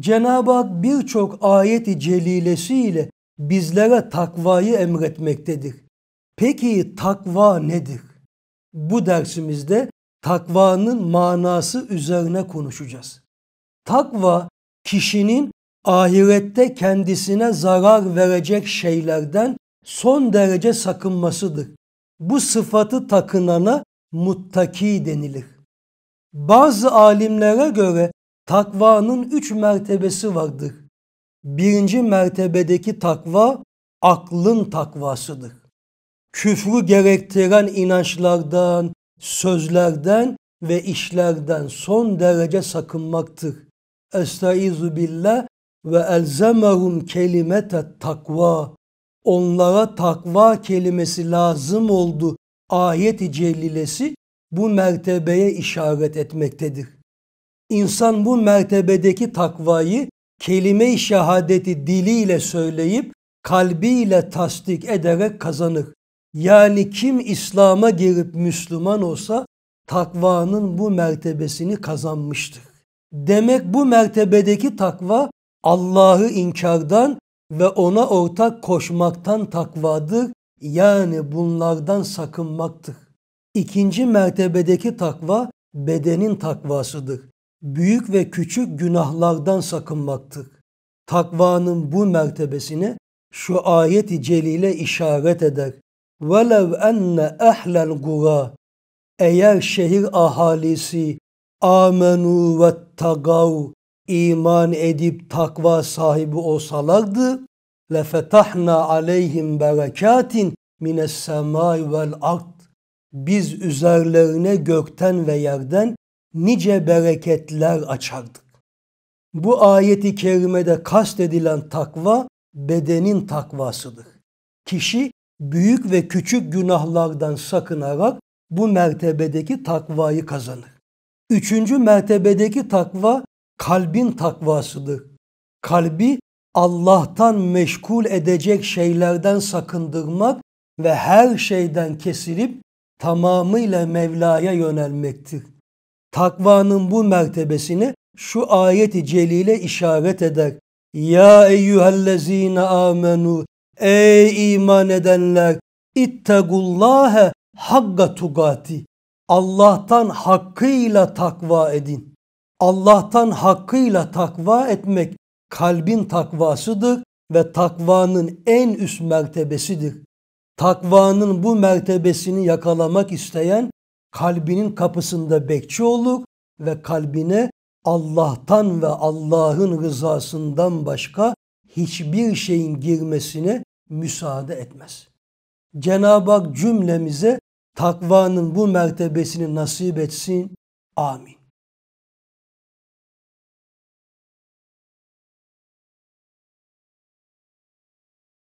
Cenab-ı Hak birçok ayeti celilesiyle bizlere takvayı emretmektedir. Peki takva nedir? Bu dersimizde takvanın manası üzerine konuşacağız. Takva kişinin ahirette kendisine zarar verecek şeylerden son derece sakınmasıdır. Bu sıfatı takınana muttaki denilir. Bazı alimlere göre Takvanın üç mertebesi vardır. Birinci mertebedeki takva aklın takvasıdır. Küfrü gerektiren inançlardan, sözlerden ve işlerden son derece sakınmaktır. Estaizu billah ve elzemehum kelimete takva. Onlara takva kelimesi lazım oldu. Ayet-i Cellilesi bu mertebeye işaret etmektedir. İnsan bu mertebedeki takvayı kelime-i şehadeti diliyle söyleyip kalbiyle tasdik ederek kazanır. Yani kim İslam'a girip Müslüman olsa takvanın bu mertebesini kazanmıştır. Demek bu mertebedeki takva Allah'ı inkardan ve ona ortak koşmaktan takvadır. Yani bunlardan sakınmaktır. İkinci mertebedeki takva bedenin takvasıdır büyük ve küçük günahlardan sakınmaktır. Takvanın bu mertebesini şu ayeti celile işaret eder. وَلَوْ اَنَّ اَحْلَ الْقُرَى Eğer şehir ahalisi amenu ve tagav iman edip takva sahibi olsalardı lefetahna aleyhim berekatin mines semai vel ard biz üzerlerine gökten ve yerden nice bereketler açardık. Bu ayeti kerimede kastedilen takva bedenin takvasıdır. Kişi büyük ve küçük günahlardan sakınarak bu mertebedeki takvayı kazanır. Üçüncü mertebedeki takva kalbin takvasıdır. Kalbi Allah'tan meşgul edecek şeylerden sakındırmak ve her şeyden kesilip tamamıyla Mevla'ya yönelmektir. Takvanın bu mertebesini şu ayeti celile işaret eder. Ya eyyühellezine amenu ey iman edenler ittegullâhe hakka tugati Allah'tan hakkıyla takva edin. Allah'tan hakkıyla takva etmek kalbin takvasıdır ve takvanın en üst mertebesidir. Takvanın bu mertebesini yakalamak isteyen kalbinin kapısında bekçi olur ve kalbine Allah'tan ve Allah'ın rızasından başka hiçbir şeyin girmesine müsaade etmez. Cenab-ı Hak cümlemize takvanın bu mertebesini nasip etsin. Amin.